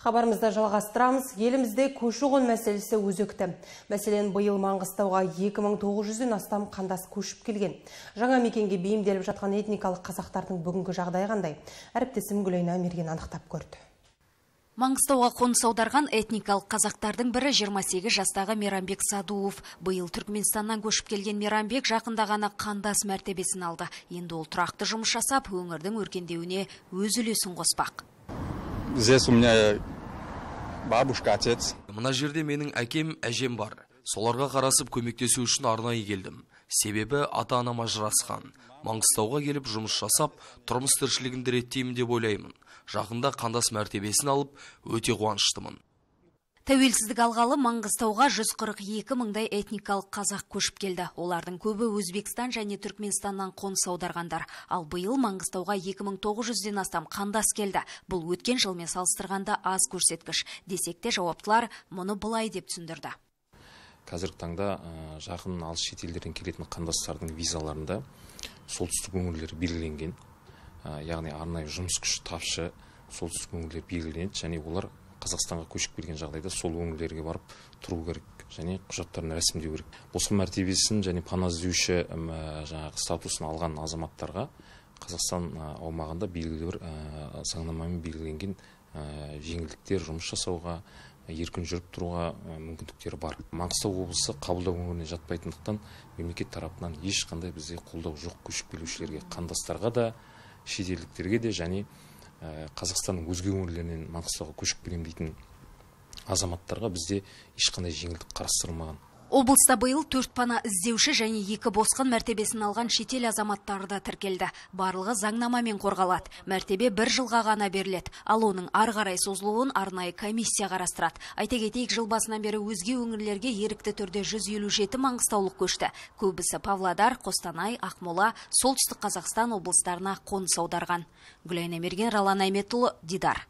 Хабарымызды жалғастырамыз. Елімізде көші қон мәселесі өзекті. Мәселен, биыл Маңғыстауға 2900-ден астам қандас көшіп келген. Жаңа мекенге бейімделіп жатқан этникалық қазақтардың бүгінгі жағдайы қандай? Әріптесім Гүлайна Мерген анықтап көрді. Маңғыстауға қоныс аударған этникалық қазақтардың бірі 28 жастағы Мейрамбек Садуов. Биыл Түркменстаннан көшіп келген Мейрамбек жақында ғана қандас мәртебесін алды. Енді ол тұрақты жұмыс жасап, өңірдің өркендеуіне өз үлесін қоспақ здесь у бабушка отец мына жерде менің әкем әжем бар соларға қарасып көмектесу үшін арнайы келдім себебі ата анам ажырасқан маңғыстауға келіп жұмыс жасап тұрмыс тіршілігімді реттеймін деп ойлаймын жақында қандас мәртебесін алып өте қуаныштымын тәуелсіздік алғалы маңғыстауға 142 мыңдай этникалық қазақ көшіп келді олардың көбі өзбекстан және түркменстаннан қоныс аударғандар ал биыл маңғыстауға 2900-ден астам қандас келді бұл өткен жылмен салыстырғанда аз көрсеткіш десек те жауаптылар мұны былай деп түсіндірді қазіргі таңда э, жақын алыс шетелдерден келетін қандастардың визаларында солтүстік өңірлер белгіленген э, яғни арнайы жұмыс күші тапшы солтүстік өңірлер белгіленеді және олар қазақстанға көшіп келген жағдайда сол өңірлерге барып тұру керек және құжаттарын рәсімдеу керек босқын мәртебесін және пана іздеуші жаңағы статусын алған азаматтарға қазақстан аумағында белгілі бір заңнамамен белгіленген жеңілдіктер жұмыс жасауға еркін жүріп тұруға мүмкіндіктері бар маңғыстау облысы қабылдау өңіріне жатпайтындықтан мемлекет тарапынан ешқандай бізде қолдау жоқ көшіп келушілерге қандастарға да шетелдіктерге де және Э, қазақстанның өзге өңірлерінен маңғыстауға көшіп келемін дейтін азаматтарға бізде ешқандай жеңілдік қарастырылмаған облыста бұйыл төрт пана іздеуші және екі босқын мәртебесін алған шетел азаматтары да тіркелді барлығы заңнамамен қорғалады мәртебе бір жылға ғана берлет. ал оның арғарай созылуын арнайы комиссия қарастырады айта жыл басынан бері өзге өңірлерге ерікті түрде 157 маңғыстаулық көшті көбісі павлодар қостанай ақмола солтүстік қазақстан облыстарына қоныс аударған гүлайна мерген ралан дидар